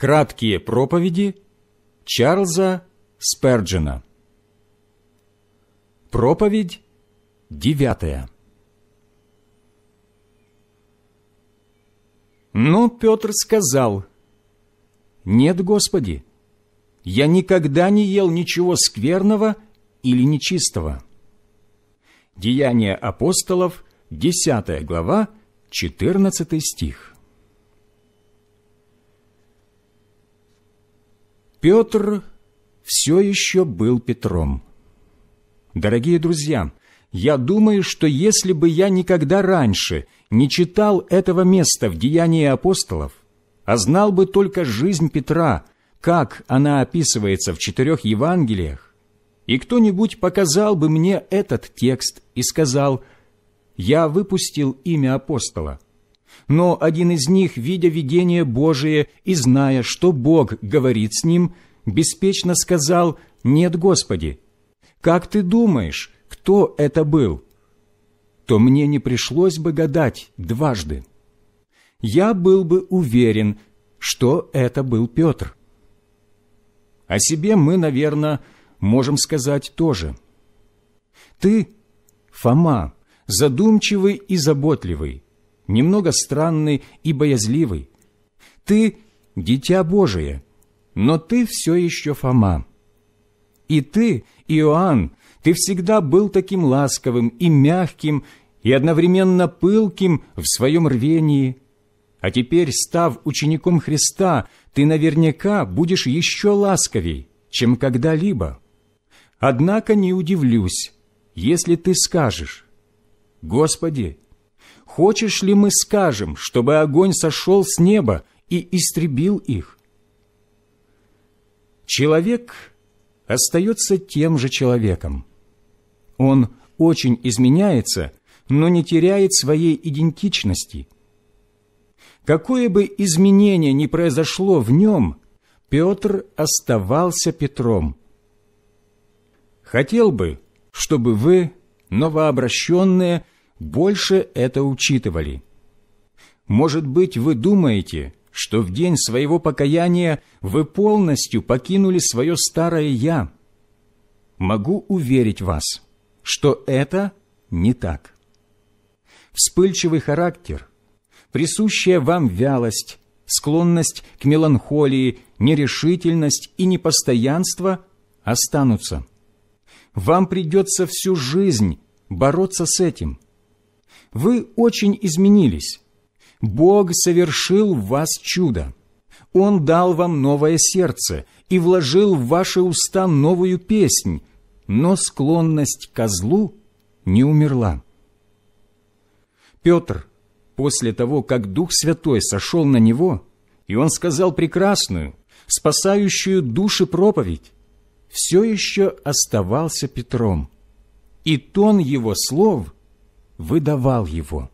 Краткие проповеди Чарльза Сперджина Проповедь девятая Но ну, Петр сказал, «Нет, Господи, я никогда не ел ничего скверного или нечистого». Деяния апостолов, 10 глава, 14 стих. Петр все еще был Петром. Дорогие друзья, я думаю, что если бы я никогда раньше не читал этого места в Деянии апостолов, а знал бы только жизнь Петра, как она описывается в четырех Евангелиях, и кто-нибудь показал бы мне этот текст и сказал, «Я выпустил имя апостола», но один из них, видя видение Божие и зная, что Бог говорит с ним, беспечно сказал «Нет, Господи». «Как ты думаешь, кто это был?» то мне не пришлось бы гадать дважды. Я был бы уверен, что это был Петр. О себе мы, наверное, можем сказать тоже. Ты, Фома, задумчивый и заботливый, немного странный и боязливый. Ты – дитя Божие, но ты все еще Фома. И ты, Иоанн, ты всегда был таким ласковым и мягким, и одновременно пылким в своем рвении. А теперь, став учеником Христа, ты наверняка будешь еще ласковей, чем когда-либо. Однако не удивлюсь, если ты скажешь, «Господи, хочешь ли мы скажем, чтобы огонь сошел с неба и истребил их? Человек остается тем же человеком. Он очень изменяется, но не теряет своей идентичности. Какое бы изменение ни произошло в нем, Петр оставался Петром. Хотел бы, чтобы вы, новообращенные, больше это учитывали. Может быть, вы думаете, что в день своего покаяния вы полностью покинули свое старое «я». Могу уверить вас, что это не так. Вспыльчивый характер, присущая вам вялость, склонность к меланхолии, нерешительность и непостоянство останутся. Вам придется всю жизнь бороться с этим – вы очень изменились. Бог совершил в вас чудо. Он дал вам новое сердце и вложил в ваши уста новую песнь, но склонность ко злу не умерла. Петр, после того, как Дух Святой сошел на него, и он сказал прекрасную, спасающую души проповедь, все еще оставался Петром, и тон его слов – выдавал его.